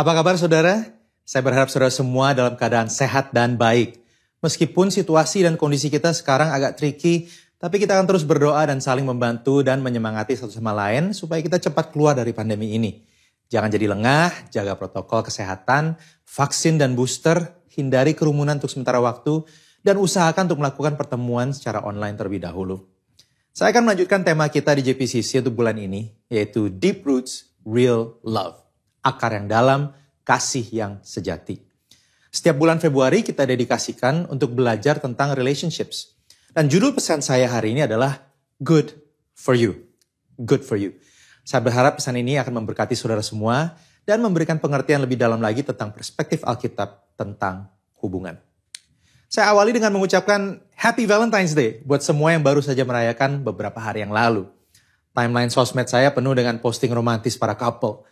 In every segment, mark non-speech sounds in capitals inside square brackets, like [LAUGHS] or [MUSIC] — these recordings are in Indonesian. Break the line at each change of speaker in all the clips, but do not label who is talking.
Apa kabar saudara? Saya berharap saudara semua dalam keadaan sehat dan baik. Meskipun situasi dan kondisi kita sekarang agak tricky, tapi kita akan terus berdoa dan saling membantu dan menyemangati satu sama lain supaya kita cepat keluar dari pandemi ini. Jangan jadi lengah, jaga protokol kesehatan, vaksin dan booster, hindari kerumunan untuk sementara waktu, dan usahakan untuk melakukan pertemuan secara online terlebih dahulu. Saya akan melanjutkan tema kita di JPCC untuk bulan ini, yaitu Deep Roots, Real Love akar yang dalam, kasih yang sejati. Setiap bulan Februari kita dedikasikan untuk belajar tentang relationships. Dan judul pesan saya hari ini adalah Good for you. Good for you. Saya berharap pesan ini akan memberkati saudara semua dan memberikan pengertian lebih dalam lagi tentang perspektif Alkitab tentang hubungan. Saya awali dengan mengucapkan Happy Valentine's Day buat semua yang baru saja merayakan beberapa hari yang lalu. Timeline sosmed saya penuh dengan posting romantis para couple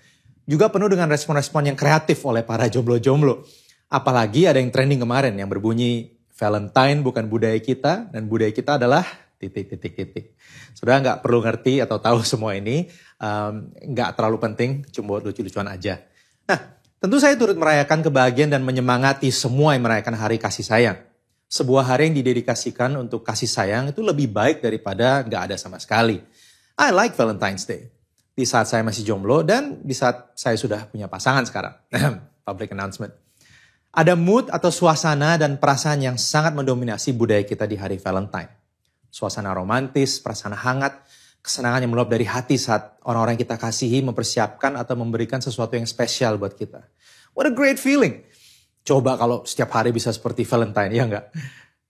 juga penuh dengan respon-respon yang kreatif oleh para jomblo-jomblo. Apalagi ada yang trending kemarin yang berbunyi Valentine bukan budaya kita dan budaya kita adalah titik-titik-titik. Sudah nggak perlu ngerti atau tahu semua ini, um, nggak terlalu penting, cuma lucu-lucuan aja. Nah, tentu saya turut merayakan kebahagiaan dan menyemangati semua yang merayakan hari kasih sayang. Sebuah hari yang didedikasikan untuk kasih sayang itu lebih baik daripada nggak ada sama sekali. I like Valentine's Day di saat saya masih jomblo dan di saat saya sudah punya pasangan sekarang. [CLEARS THROAT] Public announcement. Ada mood atau suasana dan perasaan yang sangat mendominasi budaya kita di hari Valentine. Suasana romantis, perasaan hangat, kesenangan yang meluap dari hati saat orang-orang kita kasihi mempersiapkan atau memberikan sesuatu yang spesial buat kita. What a great feeling. Coba kalau setiap hari bisa seperti Valentine, ya enggak?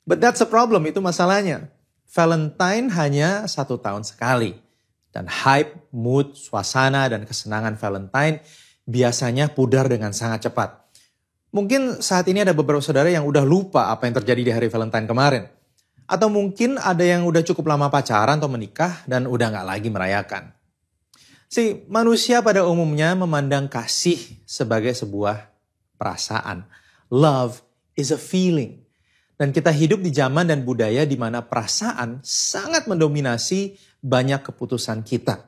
But that's a problem, itu masalahnya. Valentine hanya satu tahun sekali dan hype, mood, suasana, dan kesenangan Valentine biasanya pudar dengan sangat cepat. Mungkin saat ini ada beberapa saudara yang udah lupa apa yang terjadi di hari Valentine kemarin. Atau mungkin ada yang udah cukup lama pacaran atau menikah dan udah gak lagi merayakan. Si manusia pada umumnya memandang kasih sebagai sebuah perasaan. Love is a feeling. Dan kita hidup di zaman dan budaya di mana perasaan sangat mendominasi banyak keputusan kita.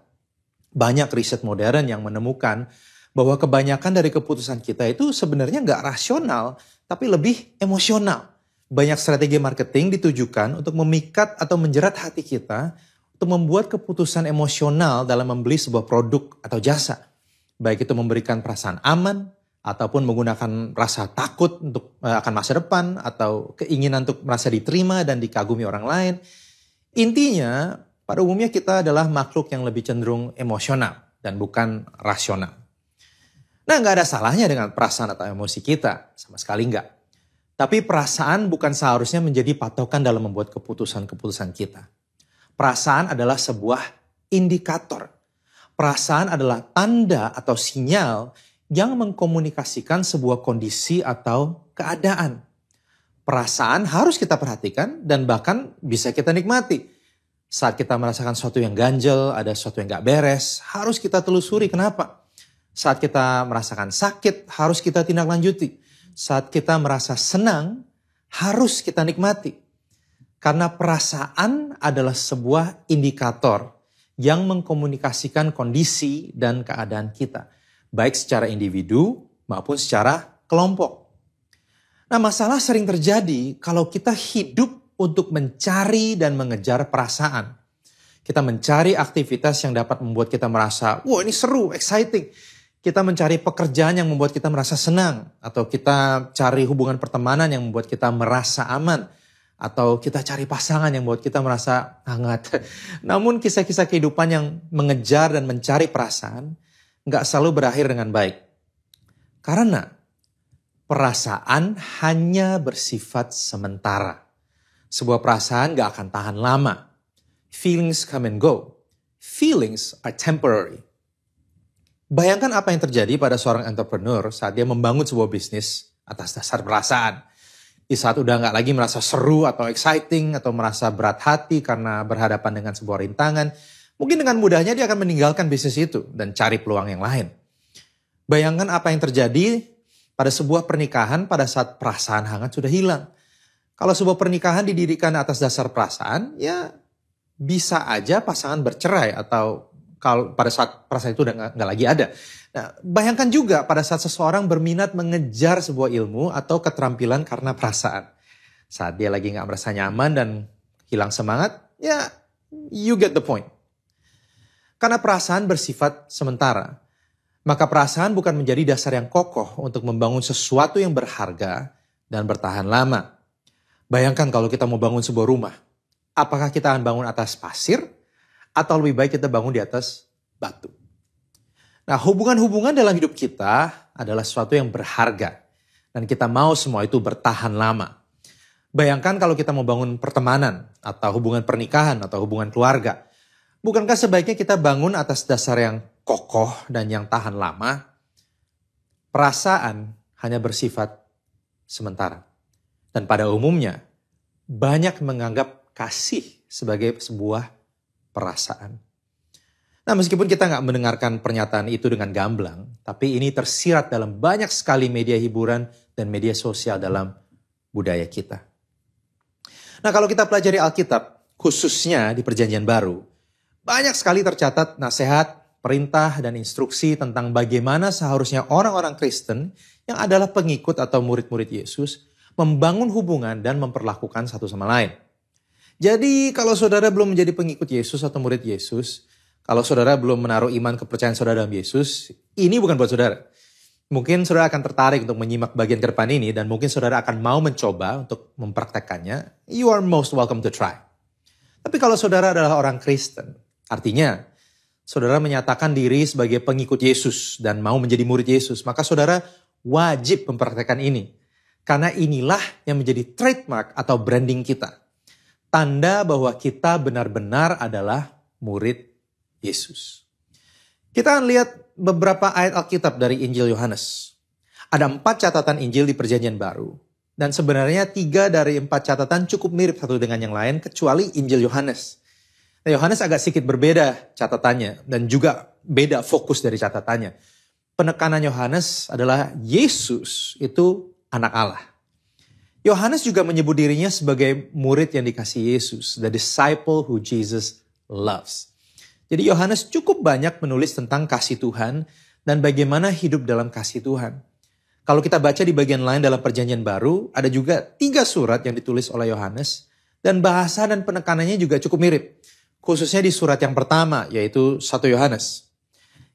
Banyak riset modern yang menemukan bahwa kebanyakan dari keputusan kita itu sebenarnya nggak rasional, tapi lebih emosional. Banyak strategi marketing ditujukan untuk memikat atau menjerat hati kita untuk membuat keputusan emosional dalam membeli sebuah produk atau jasa. Baik itu memberikan perasaan aman, ataupun menggunakan rasa takut untuk eh, akan masa depan atau keinginan untuk merasa diterima dan dikagumi orang lain. Intinya, pada umumnya kita adalah makhluk yang lebih cenderung emosional dan bukan rasional. Nah, nggak ada salahnya dengan perasaan atau emosi kita, sama sekali nggak. Tapi perasaan bukan seharusnya menjadi patokan dalam membuat keputusan-keputusan kita. Perasaan adalah sebuah indikator. Perasaan adalah tanda atau sinyal yang mengkomunikasikan sebuah kondisi atau keadaan. Perasaan harus kita perhatikan dan bahkan bisa kita nikmati. Saat kita merasakan sesuatu yang ganjel, ada sesuatu yang gak beres, harus kita telusuri kenapa. Saat kita merasakan sakit, harus kita tindak lanjuti. Saat kita merasa senang, harus kita nikmati. Karena perasaan adalah sebuah indikator yang mengkomunikasikan kondisi dan keadaan kita baik secara individu maupun secara kelompok. Nah, masalah sering terjadi kalau kita hidup untuk mencari dan mengejar perasaan. Kita mencari aktivitas yang dapat membuat kita merasa, "Wah, ini seru, exciting." Kita mencari pekerjaan yang membuat kita merasa senang atau kita cari hubungan pertemanan yang membuat kita merasa aman atau kita cari pasangan yang membuat kita merasa hangat. [LAUGHS] Namun kisah-kisah kehidupan yang mengejar dan mencari perasaan nggak selalu berakhir dengan baik. Karena perasaan hanya bersifat sementara. Sebuah perasaan gak akan tahan lama. Feelings come and go. Feelings are temporary. Bayangkan apa yang terjadi pada seorang entrepreneur saat dia membangun sebuah bisnis atas dasar perasaan. Di saat udah nggak lagi merasa seru atau exciting atau merasa berat hati karena berhadapan dengan sebuah rintangan, mungkin dengan mudahnya dia akan meninggalkan bisnis itu dan cari peluang yang lain. Bayangkan apa yang terjadi pada sebuah pernikahan pada saat perasaan hangat sudah hilang. Kalau sebuah pernikahan didirikan atas dasar perasaan, ya bisa aja pasangan bercerai atau kalau pada saat perasaan itu udah nggak lagi ada. Nah, bayangkan juga pada saat seseorang berminat mengejar sebuah ilmu atau keterampilan karena perasaan. Saat dia lagi nggak merasa nyaman dan hilang semangat, ya you get the point karena perasaan bersifat sementara. Maka perasaan bukan menjadi dasar yang kokoh untuk membangun sesuatu yang berharga dan bertahan lama. Bayangkan kalau kita mau bangun sebuah rumah, apakah kita akan bangun atas pasir atau lebih baik kita bangun di atas batu? Nah, hubungan-hubungan dalam hidup kita adalah sesuatu yang berharga dan kita mau semua itu bertahan lama. Bayangkan kalau kita mau bangun pertemanan atau hubungan pernikahan atau hubungan keluarga, Bukankah sebaiknya kita bangun atas dasar yang kokoh dan yang tahan lama? Perasaan hanya bersifat sementara. Dan pada umumnya, banyak menganggap kasih sebagai sebuah perasaan. Nah meskipun kita nggak mendengarkan pernyataan itu dengan gamblang, tapi ini tersirat dalam banyak sekali media hiburan dan media sosial dalam budaya kita. Nah kalau kita pelajari Alkitab, khususnya di perjanjian baru, banyak sekali tercatat nasihat, perintah, dan instruksi tentang bagaimana seharusnya orang-orang Kristen yang adalah pengikut atau murid-murid Yesus membangun hubungan dan memperlakukan satu sama lain. Jadi kalau saudara belum menjadi pengikut Yesus atau murid Yesus, kalau saudara belum menaruh iman kepercayaan saudara dalam Yesus, ini bukan buat saudara. Mungkin saudara akan tertarik untuk menyimak bagian ke depan ini dan mungkin saudara akan mau mencoba untuk mempraktekkannya. You are most welcome to try. Tapi kalau saudara adalah orang Kristen, Artinya, saudara menyatakan diri sebagai pengikut Yesus dan mau menjadi murid Yesus, maka saudara wajib mempraktekkan ini. Karena inilah yang menjadi trademark atau branding kita. Tanda bahwa kita benar-benar adalah murid Yesus. Kita akan lihat beberapa ayat Alkitab dari Injil Yohanes. Ada empat catatan Injil di Perjanjian Baru. Dan sebenarnya tiga dari empat catatan cukup mirip satu dengan yang lain kecuali Injil Yohanes. Nah, Yohanes agak sedikit berbeda catatannya dan juga beda fokus dari catatannya. Penekanan Yohanes adalah Yesus itu anak Allah. Yohanes juga menyebut dirinya sebagai murid yang dikasih Yesus, the disciple who Jesus loves. Jadi Yohanes cukup banyak menulis tentang kasih Tuhan dan bagaimana hidup dalam kasih Tuhan. Kalau kita baca di bagian lain dalam perjanjian baru, ada juga tiga surat yang ditulis oleh Yohanes dan bahasa dan penekanannya juga cukup mirip khususnya di surat yang pertama yaitu 1 Yohanes.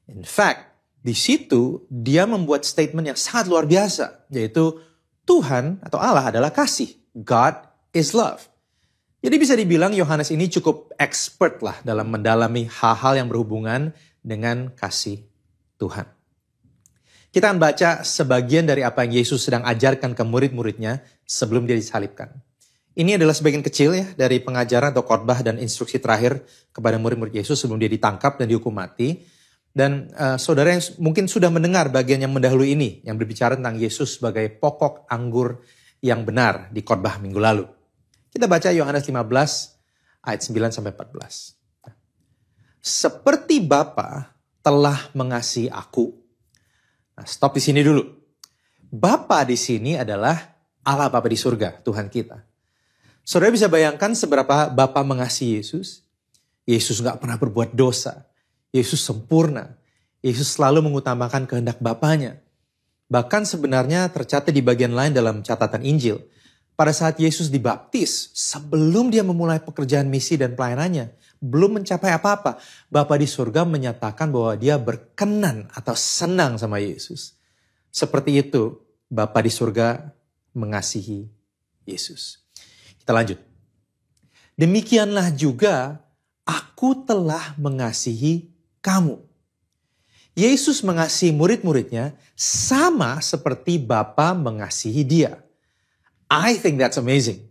In fact, di situ dia membuat statement yang sangat luar biasa yaitu Tuhan atau Allah adalah kasih. God is love. Jadi bisa dibilang Yohanes ini cukup expert lah dalam mendalami hal-hal yang berhubungan dengan kasih Tuhan. Kita akan baca sebagian dari apa yang Yesus sedang ajarkan ke murid-muridnya sebelum dia disalibkan. Ini adalah sebagian kecil ya dari pengajaran atau khotbah dan instruksi terakhir kepada murid-murid Yesus sebelum dia ditangkap dan dihukum mati. Dan uh, saudara yang mungkin sudah mendengar bagian yang mendahului ini yang berbicara tentang Yesus sebagai pokok anggur yang benar di khotbah minggu lalu. Kita baca Yohanes 15 ayat 9 sampai 14. Seperti Bapa telah mengasihi aku. Nah, stop di sini dulu. Bapa di sini adalah Allah Bapa di surga, Tuhan kita. Saudara bisa bayangkan seberapa Bapa mengasihi Yesus. Yesus nggak pernah berbuat dosa. Yesus sempurna. Yesus selalu mengutamakan kehendak Bapaknya. Bahkan sebenarnya tercatat di bagian lain dalam catatan Injil. Pada saat Yesus dibaptis, sebelum dia memulai pekerjaan misi dan pelayanannya, belum mencapai apa-apa. Bapa di surga menyatakan bahwa dia berkenan atau senang sama Yesus. Seperti itu, Bapa di surga mengasihi Yesus. Kita lanjut. Demikianlah juga aku telah mengasihi kamu. Yesus mengasihi murid-muridnya sama seperti Bapa mengasihi dia. I think that's amazing.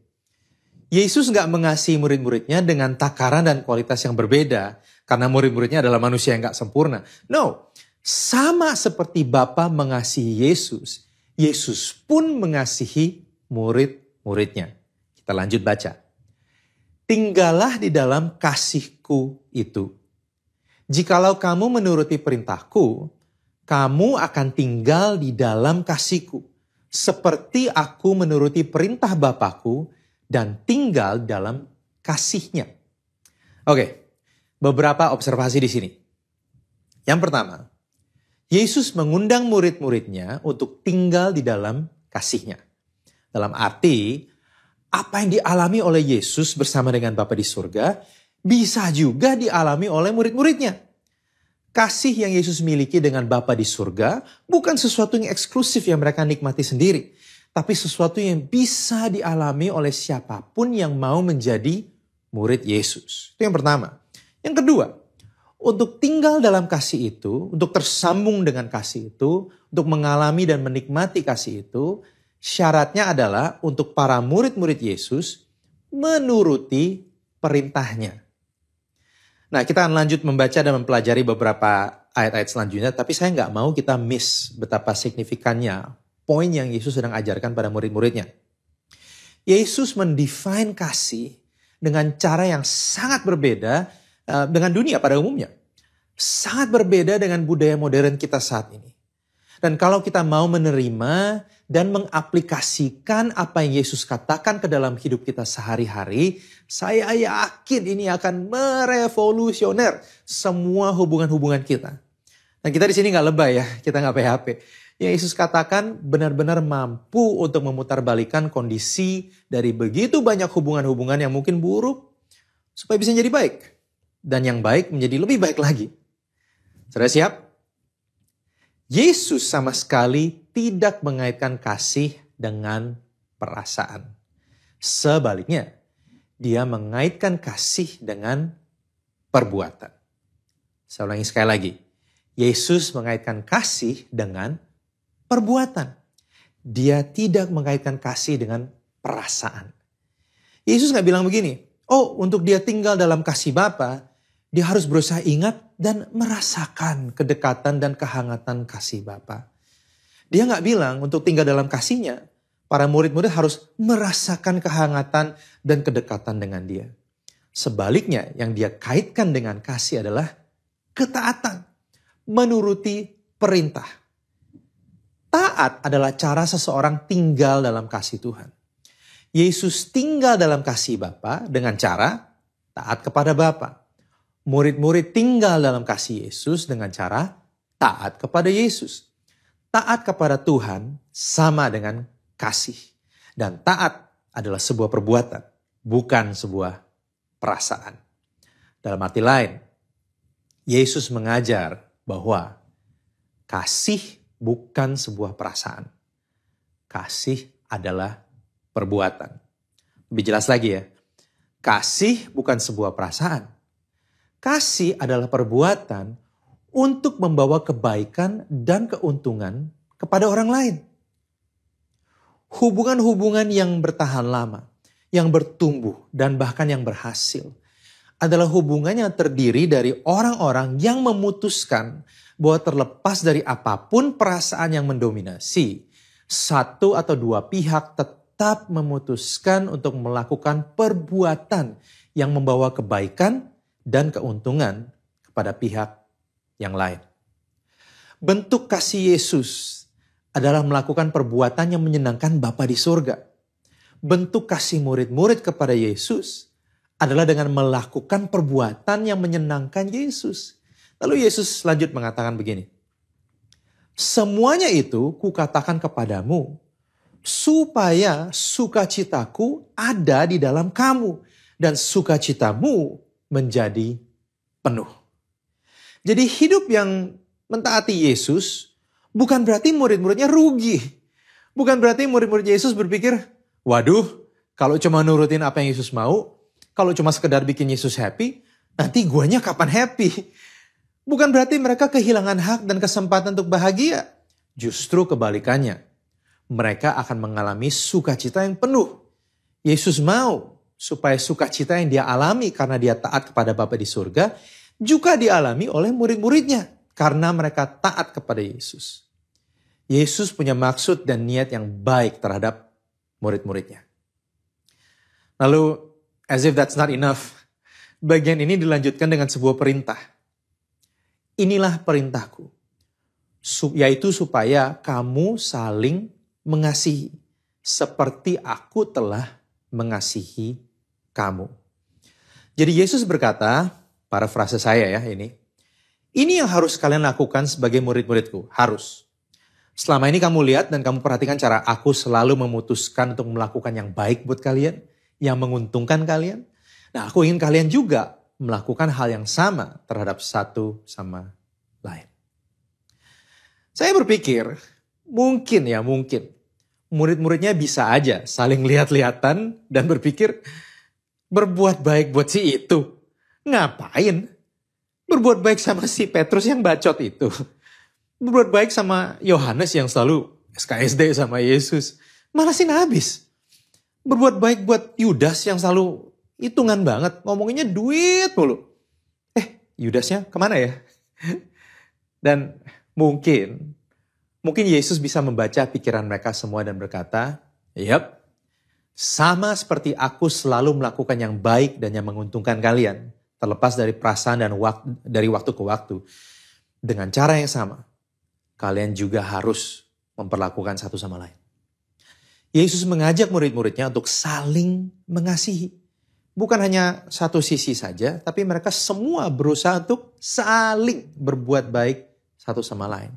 Yesus nggak mengasihi murid-muridnya dengan takaran dan kualitas yang berbeda karena murid-muridnya adalah manusia yang nggak sempurna. No, sama seperti Bapa mengasihi Yesus, Yesus pun mengasihi murid-muridnya. Kita lanjut baca. Tinggallah di dalam kasihku itu. Jikalau kamu menuruti perintahku, kamu akan tinggal di dalam kasihku, seperti aku menuruti perintah Bapakku dan tinggal dalam kasihnya. Oke, beberapa observasi di sini. Yang pertama, Yesus mengundang murid-muridnya untuk tinggal di dalam kasihnya. Dalam arti, apa yang dialami oleh Yesus bersama dengan Bapa di surga bisa juga dialami oleh murid-muridnya. Kasih yang Yesus miliki dengan Bapa di surga bukan sesuatu yang eksklusif yang mereka nikmati sendiri, tapi sesuatu yang bisa dialami oleh siapapun yang mau menjadi murid Yesus. Itu yang pertama. Yang kedua, untuk tinggal dalam kasih itu, untuk tersambung dengan kasih itu, untuk mengalami dan menikmati kasih itu, Syaratnya adalah untuk para murid-murid Yesus menuruti perintahnya. Nah, kita akan lanjut membaca dan mempelajari beberapa ayat-ayat selanjutnya, tapi saya nggak mau kita miss betapa signifikannya poin yang Yesus sedang ajarkan pada murid-muridnya. Yesus mendefine kasih dengan cara yang sangat berbeda eh, dengan dunia pada umumnya. Sangat berbeda dengan budaya modern kita saat ini. Dan kalau kita mau menerima dan mengaplikasikan apa yang Yesus katakan ke dalam hidup kita sehari-hari, saya yakin ini akan merevolusioner semua hubungan-hubungan kita. Nah kita di sini nggak lebay ya, kita nggak PHP. Yang Yesus katakan benar-benar mampu untuk memutarbalikan kondisi dari begitu banyak hubungan-hubungan yang mungkin buruk, supaya bisa jadi baik. Dan yang baik menjadi lebih baik lagi. Sudah siap? Yesus sama sekali tidak mengaitkan kasih dengan perasaan. Sebaliknya, dia mengaitkan kasih dengan perbuatan. Saya ulangi sekali lagi. Yesus mengaitkan kasih dengan perbuatan. Dia tidak mengaitkan kasih dengan perasaan. Yesus gak bilang begini, oh untuk dia tinggal dalam kasih Bapa, dia harus berusaha ingat dan merasakan kedekatan dan kehangatan kasih Bapa. Dia nggak bilang untuk tinggal dalam kasihnya. Para murid-murid harus merasakan kehangatan dan kedekatan dengan dia. Sebaliknya yang dia kaitkan dengan kasih adalah ketaatan. Menuruti perintah. Taat adalah cara seseorang tinggal dalam kasih Tuhan. Yesus tinggal dalam kasih Bapa dengan cara taat kepada Bapa. Murid-murid tinggal dalam kasih Yesus dengan cara taat kepada Yesus. Taat kepada Tuhan sama dengan kasih. Dan taat adalah sebuah perbuatan, bukan sebuah perasaan. Dalam arti lain, Yesus mengajar bahwa kasih bukan sebuah perasaan. Kasih adalah perbuatan. Lebih jelas lagi ya, kasih bukan sebuah perasaan, Kasih adalah perbuatan untuk membawa kebaikan dan keuntungan kepada orang lain. Hubungan-hubungan yang bertahan lama, yang bertumbuh, dan bahkan yang berhasil adalah hubungan yang terdiri dari orang-orang yang memutuskan bahwa terlepas dari apapun perasaan yang mendominasi, satu atau dua pihak tetap memutuskan untuk melakukan perbuatan yang membawa kebaikan dan keuntungan kepada pihak yang lain. Bentuk kasih Yesus adalah melakukan perbuatan yang menyenangkan Bapa di surga. Bentuk kasih murid-murid kepada Yesus adalah dengan melakukan perbuatan yang menyenangkan Yesus. Lalu Yesus lanjut mengatakan begini, Semuanya itu kukatakan kepadamu, supaya sukacitaku ada di dalam kamu, dan sukacitamu menjadi penuh. Jadi hidup yang mentaati Yesus bukan berarti murid-muridnya rugi. Bukan berarti murid-murid Yesus berpikir, waduh kalau cuma nurutin apa yang Yesus mau, kalau cuma sekedar bikin Yesus happy, nanti guanya kapan happy? Bukan berarti mereka kehilangan hak dan kesempatan untuk bahagia. Justru kebalikannya. Mereka akan mengalami sukacita yang penuh. Yesus mau supaya sukacita yang dia alami karena dia taat kepada Bapa di surga juga dialami oleh murid-muridnya karena mereka taat kepada Yesus. Yesus punya maksud dan niat yang baik terhadap murid-muridnya. Lalu, as if that's not enough, bagian ini dilanjutkan dengan sebuah perintah. Inilah perintahku, yaitu supaya kamu saling mengasihi seperti aku telah mengasihi kamu. Jadi Yesus berkata, para parafrase saya ya ini, ini yang harus kalian lakukan sebagai murid-muridku, harus. Selama ini kamu lihat dan kamu perhatikan cara aku selalu memutuskan untuk melakukan yang baik buat kalian, yang menguntungkan kalian. Nah, aku ingin kalian juga melakukan hal yang sama terhadap satu sama lain. Saya berpikir, mungkin ya mungkin, murid-muridnya bisa aja saling lihat-lihatan dan berpikir, Berbuat baik buat si itu? Ngapain? Berbuat baik sama si Petrus yang bacot itu. Berbuat baik sama Yohanes yang selalu SKSD sama Yesus. Malah sih habis. Berbuat baik buat Yudas yang selalu hitungan banget. Ngomonginnya duit mulu. Eh, Yudasnya kemana ya? [LAUGHS] Dan mungkin, mungkin Yesus bisa membaca pikiran mereka semua dan berkata, Yap, sama seperti aku selalu melakukan yang baik dan yang menguntungkan kalian, terlepas dari perasaan dan waktu, dari waktu ke waktu. Dengan cara yang sama, kalian juga harus memperlakukan satu sama lain. Yesus mengajak murid-muridnya untuk saling mengasihi. Bukan hanya satu sisi saja, tapi mereka semua berusaha untuk saling berbuat baik satu sama lain.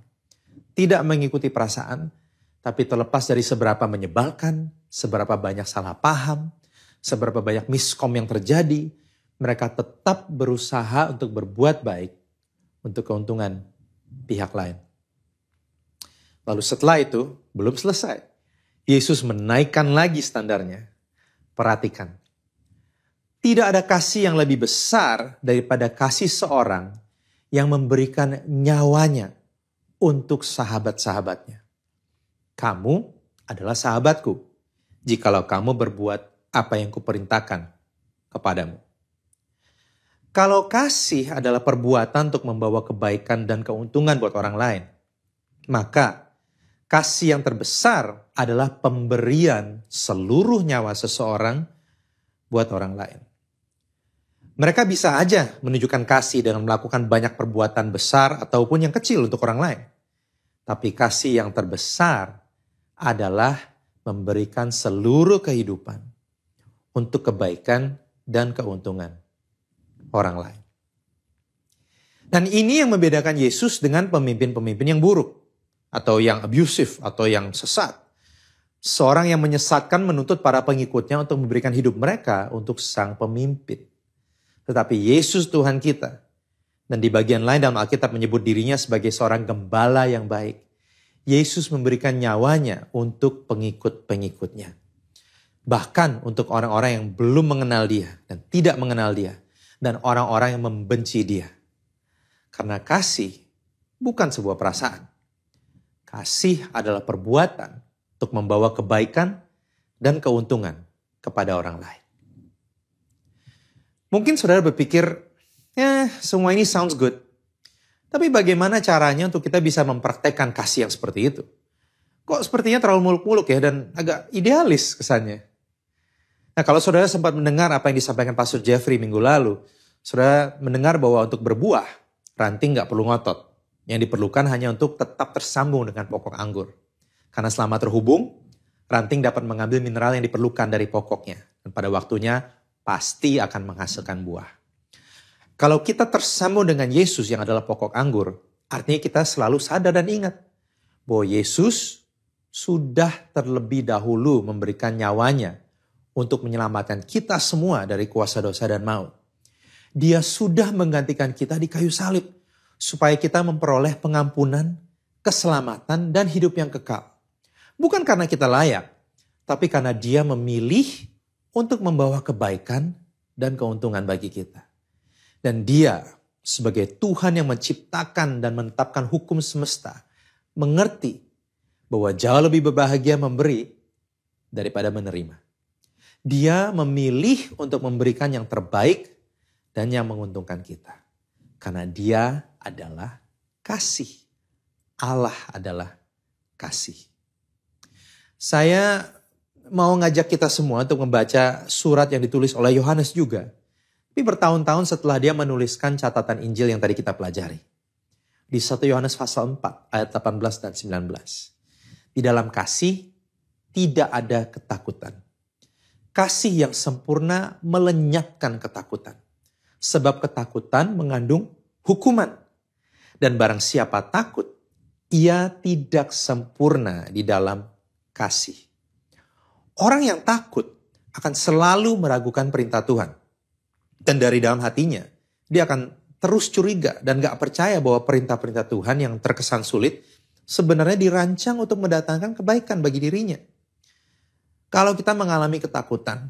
Tidak mengikuti perasaan, tapi terlepas dari seberapa menyebalkan, seberapa banyak salah paham, seberapa banyak miskom yang terjadi, mereka tetap berusaha untuk berbuat baik untuk keuntungan pihak lain. Lalu setelah itu, belum selesai. Yesus menaikkan lagi standarnya. Perhatikan. Tidak ada kasih yang lebih besar daripada kasih seorang yang memberikan nyawanya untuk sahabat-sahabatnya. Kamu adalah sahabatku jikalau kamu berbuat apa yang kuperintahkan kepadamu. Kalau kasih adalah perbuatan untuk membawa kebaikan dan keuntungan buat orang lain, maka kasih yang terbesar adalah pemberian seluruh nyawa seseorang buat orang lain. Mereka bisa aja menunjukkan kasih dengan melakukan banyak perbuatan besar ataupun yang kecil untuk orang lain. Tapi kasih yang terbesar adalah memberikan seluruh kehidupan untuk kebaikan dan keuntungan orang lain. Dan ini yang membedakan Yesus dengan pemimpin-pemimpin yang buruk atau yang abusive atau yang sesat. Seorang yang menyesatkan menuntut para pengikutnya untuk memberikan hidup mereka untuk sang pemimpin. Tetapi Yesus Tuhan kita dan di bagian lain dalam Alkitab menyebut dirinya sebagai seorang gembala yang baik Yesus memberikan nyawanya untuk pengikut-pengikutnya. Bahkan untuk orang-orang yang belum mengenal dia dan tidak mengenal dia. Dan orang-orang yang membenci dia. Karena kasih bukan sebuah perasaan. Kasih adalah perbuatan untuk membawa kebaikan dan keuntungan kepada orang lain. Mungkin saudara berpikir, ya eh, semua ini sounds good. Tapi bagaimana caranya untuk kita bisa mempraktekkan kasih yang seperti itu? Kok sepertinya terlalu muluk-muluk ya dan agak idealis kesannya. Nah kalau saudara sempat mendengar apa yang disampaikan Pastor Jeffrey minggu lalu, saudara mendengar bahwa untuk berbuah, ranting gak perlu ngotot. Yang diperlukan hanya untuk tetap tersambung dengan pokok anggur. Karena selama terhubung, ranting dapat mengambil mineral yang diperlukan dari pokoknya. Dan pada waktunya pasti akan menghasilkan buah. Kalau kita tersambung dengan Yesus yang adalah pokok anggur, artinya kita selalu sadar dan ingat bahwa Yesus sudah terlebih dahulu memberikan nyawanya untuk menyelamatkan kita semua dari kuasa dosa dan maut. Dia sudah menggantikan kita di kayu salib supaya kita memperoleh pengampunan, keselamatan, dan hidup yang kekal. Bukan karena kita layak, tapi karena Dia memilih untuk membawa kebaikan dan keuntungan bagi kita. Dan dia sebagai Tuhan yang menciptakan dan menetapkan hukum semesta mengerti bahwa jauh lebih berbahagia memberi daripada menerima. Dia memilih untuk memberikan yang terbaik dan yang menguntungkan kita. Karena dia adalah kasih. Allah adalah kasih. Saya mau ngajak kita semua untuk membaca surat yang ditulis oleh Yohanes juga. Tapi bertahun-tahun setelah dia menuliskan catatan Injil yang tadi kita pelajari. Di 1 Yohanes pasal 4 ayat 18 dan 19. Di dalam kasih tidak ada ketakutan. Kasih yang sempurna melenyapkan ketakutan. Sebab ketakutan mengandung hukuman. Dan barang siapa takut, ia tidak sempurna di dalam kasih. Orang yang takut akan selalu meragukan perintah Tuhan dan dari dalam hatinya, dia akan terus curiga dan gak percaya bahwa perintah-perintah Tuhan yang terkesan sulit sebenarnya dirancang untuk mendatangkan kebaikan bagi dirinya. Kalau kita mengalami ketakutan,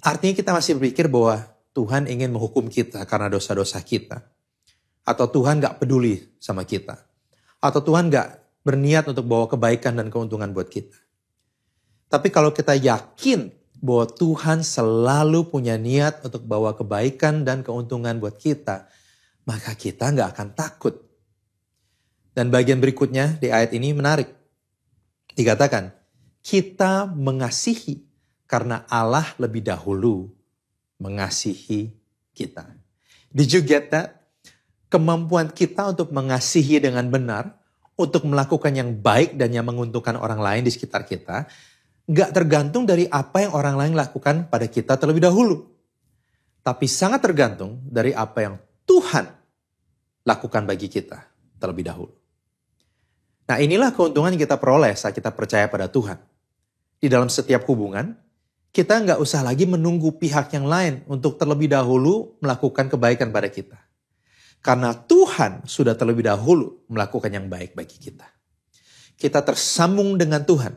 artinya kita masih berpikir bahwa Tuhan ingin menghukum kita karena dosa-dosa kita. Atau Tuhan gak peduli sama kita. Atau Tuhan gak berniat untuk bawa kebaikan dan keuntungan buat kita. Tapi kalau kita yakin bahwa Tuhan selalu punya niat untuk bawa kebaikan dan keuntungan buat kita, maka kita nggak akan takut. Dan bagian berikutnya di ayat ini menarik. Dikatakan, kita mengasihi karena Allah lebih dahulu mengasihi kita. Did you get that? Kemampuan kita untuk mengasihi dengan benar, untuk melakukan yang baik dan yang menguntungkan orang lain di sekitar kita, nggak tergantung dari apa yang orang lain lakukan pada kita terlebih dahulu. Tapi sangat tergantung dari apa yang Tuhan lakukan bagi kita terlebih dahulu. Nah inilah keuntungan yang kita peroleh saat kita percaya pada Tuhan. Di dalam setiap hubungan, kita nggak usah lagi menunggu pihak yang lain untuk terlebih dahulu melakukan kebaikan pada kita. Karena Tuhan sudah terlebih dahulu melakukan yang baik bagi kita. Kita tersambung dengan Tuhan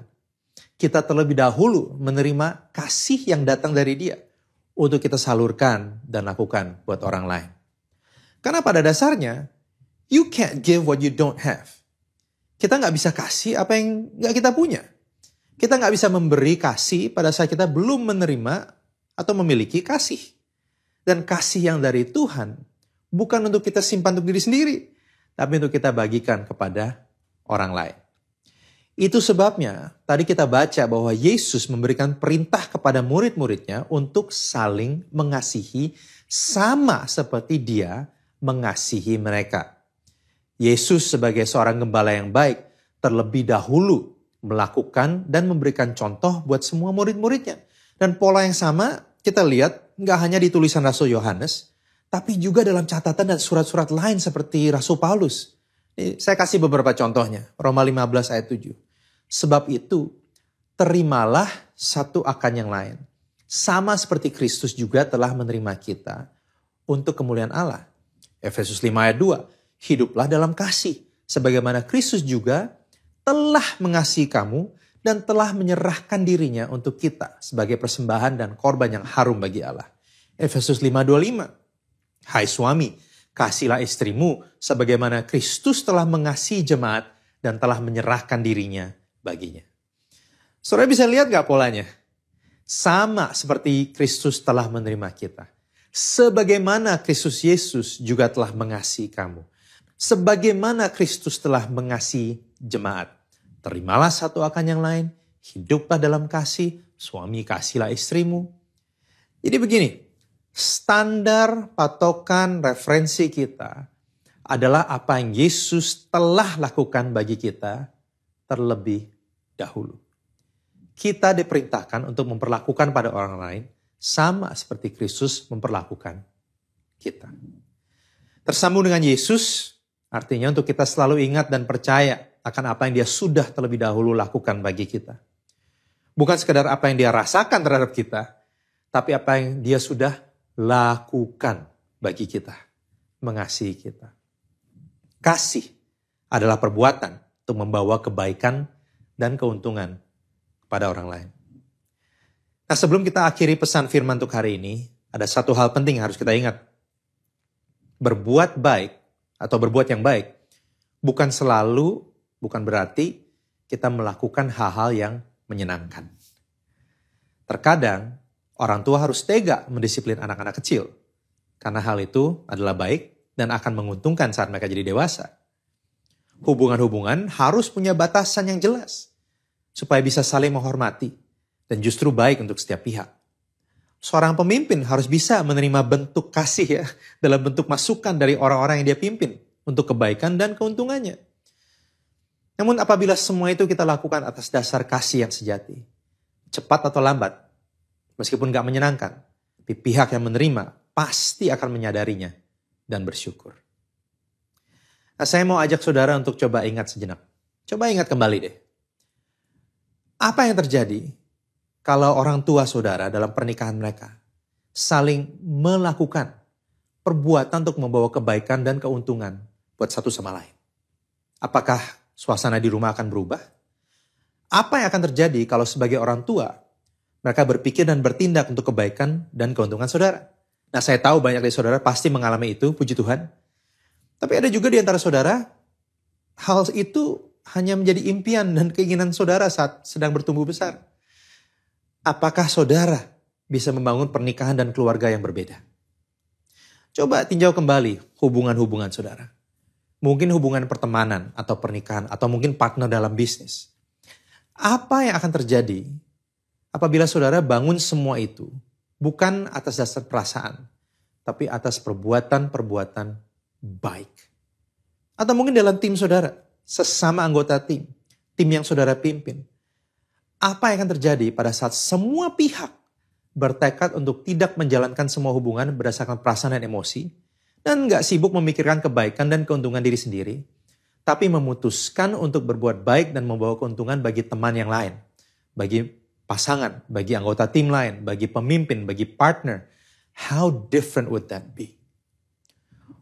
kita terlebih dahulu menerima kasih yang datang dari Dia untuk kita salurkan dan lakukan buat orang lain. Karena pada dasarnya, you can't give what you don't have. Kita nggak bisa kasih apa yang nggak kita punya. Kita nggak bisa memberi kasih pada saat kita belum menerima atau memiliki kasih. Dan kasih yang dari Tuhan bukan untuk kita simpan untuk diri sendiri, tapi untuk kita bagikan kepada orang lain. Itu sebabnya tadi kita baca bahwa Yesus memberikan perintah kepada murid-muridnya untuk saling mengasihi sama seperti dia mengasihi mereka. Yesus sebagai seorang gembala yang baik terlebih dahulu melakukan dan memberikan contoh buat semua murid-muridnya. Dan pola yang sama kita lihat nggak hanya di tulisan Rasul Yohanes, tapi juga dalam catatan dan surat-surat lain seperti Rasul Paulus. Saya kasih beberapa contohnya. Roma 15 ayat 7. Sebab itu, terimalah satu akan yang lain. Sama seperti Kristus juga telah menerima kita untuk kemuliaan Allah. Efesus 5 ayat 2, hiduplah dalam kasih. Sebagaimana Kristus juga telah mengasihi kamu dan telah menyerahkan dirinya untuk kita sebagai persembahan dan korban yang harum bagi Allah. Efesus 5:25. Hai suami, kasihlah istrimu sebagaimana Kristus telah mengasihi jemaat dan telah menyerahkan dirinya baginya. Saudara bisa lihat gak polanya? Sama seperti Kristus telah menerima kita. Sebagaimana Kristus Yesus juga telah mengasihi kamu. Sebagaimana Kristus telah mengasihi jemaat. Terimalah satu akan yang lain, hiduplah dalam kasih, suami kasihlah istrimu. Jadi begini, standar patokan referensi kita adalah apa yang Yesus telah lakukan bagi kita terlebih dahulu. Kita diperintahkan untuk memperlakukan pada orang lain sama seperti Kristus memperlakukan kita. Tersambung dengan Yesus artinya untuk kita selalu ingat dan percaya akan apa yang dia sudah terlebih dahulu lakukan bagi kita. Bukan sekedar apa yang dia rasakan terhadap kita, tapi apa yang dia sudah lakukan bagi kita, mengasihi kita. Kasih adalah perbuatan, untuk membawa kebaikan dan keuntungan kepada orang lain. Nah sebelum kita akhiri pesan firman untuk hari ini, ada satu hal penting yang harus kita ingat. Berbuat baik atau berbuat yang baik bukan selalu, bukan berarti kita melakukan hal-hal yang menyenangkan. Terkadang orang tua harus tega mendisiplin anak-anak kecil karena hal itu adalah baik dan akan menguntungkan saat mereka jadi dewasa hubungan-hubungan harus punya batasan yang jelas supaya bisa saling menghormati dan justru baik untuk setiap pihak. Seorang pemimpin harus bisa menerima bentuk kasih ya dalam bentuk masukan dari orang-orang yang dia pimpin untuk kebaikan dan keuntungannya. Namun apabila semua itu kita lakukan atas dasar kasih yang sejati, cepat atau lambat, meskipun gak menyenangkan, tapi pihak yang menerima pasti akan menyadarinya dan bersyukur. Nah, saya mau ajak saudara untuk coba ingat sejenak. Coba ingat kembali deh. Apa yang terjadi kalau orang tua saudara dalam pernikahan mereka saling melakukan perbuatan untuk membawa kebaikan dan keuntungan buat satu sama lain? Apakah suasana di rumah akan berubah? Apa yang akan terjadi kalau sebagai orang tua mereka berpikir dan bertindak untuk kebaikan dan keuntungan saudara? Nah, saya tahu banyak dari saudara pasti mengalami itu, puji Tuhan. Tapi ada juga di antara saudara, hal itu hanya menjadi impian dan keinginan saudara saat sedang bertumbuh besar. Apakah saudara bisa membangun pernikahan dan keluarga yang berbeda? Coba tinjau kembali hubungan-hubungan saudara. Mungkin hubungan pertemanan atau pernikahan atau mungkin partner dalam bisnis. Apa yang akan terjadi apabila saudara bangun semua itu bukan atas dasar perasaan, tapi atas perbuatan-perbuatan baik. Atau mungkin dalam tim saudara, sesama anggota tim, tim yang saudara pimpin. Apa yang akan terjadi pada saat semua pihak bertekad untuk tidak menjalankan semua hubungan berdasarkan perasaan dan emosi, dan gak sibuk memikirkan kebaikan dan keuntungan diri sendiri, tapi memutuskan untuk berbuat baik dan membawa keuntungan bagi teman yang lain, bagi pasangan, bagi anggota tim lain, bagi pemimpin, bagi partner. How different would that be?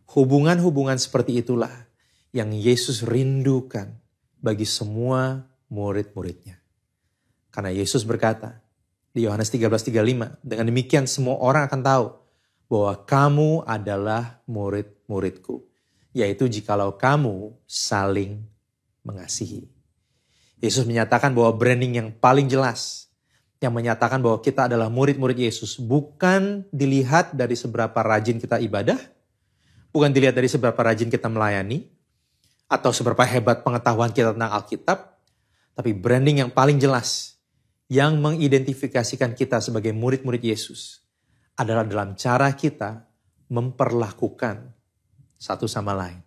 Hubungan-hubungan seperti itulah yang Yesus rindukan bagi semua murid-muridnya. Karena Yesus berkata di Yohanes 13:35, dengan demikian semua orang akan tahu bahwa kamu adalah murid-muridku, yaitu jikalau kamu saling mengasihi. Yesus menyatakan bahwa branding yang paling jelas yang menyatakan bahwa kita adalah murid-murid Yesus bukan dilihat dari seberapa rajin kita ibadah, bukan dilihat dari seberapa rajin kita melayani atau seberapa hebat pengetahuan kita tentang Alkitab, tapi branding yang paling jelas yang mengidentifikasikan kita sebagai murid-murid Yesus adalah dalam cara kita memperlakukan satu sama lain.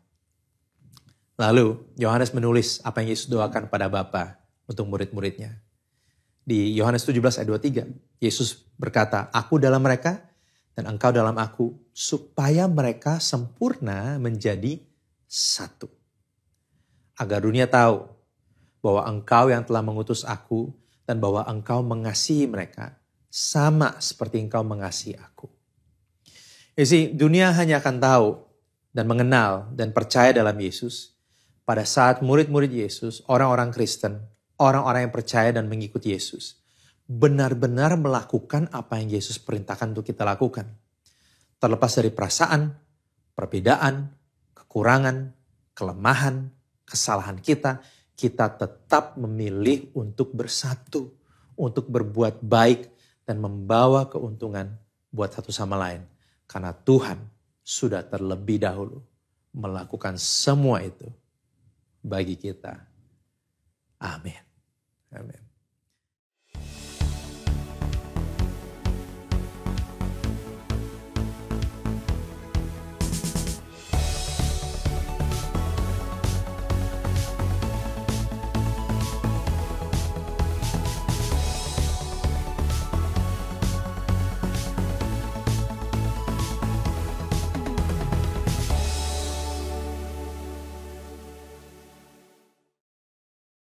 Lalu Yohanes menulis apa yang Yesus doakan pada Bapa untuk murid-muridnya. Di Yohanes 17 ayat 23, Yesus berkata, Aku dalam mereka dan engkau dalam aku, supaya mereka sempurna menjadi satu. Agar dunia tahu bahwa engkau yang telah mengutus aku dan bahwa engkau mengasihi mereka sama seperti engkau mengasihi aku. Jadi dunia hanya akan tahu dan mengenal dan percaya dalam Yesus pada saat murid-murid Yesus, orang-orang Kristen, orang-orang yang percaya dan mengikuti Yesus benar-benar melakukan apa yang Yesus perintahkan untuk kita lakukan. Terlepas dari perasaan, perbedaan, kekurangan, kelemahan, kesalahan kita, kita tetap memilih untuk bersatu, untuk berbuat baik dan membawa keuntungan buat satu sama lain. Karena Tuhan sudah terlebih dahulu melakukan semua itu bagi kita. Amin. Amin.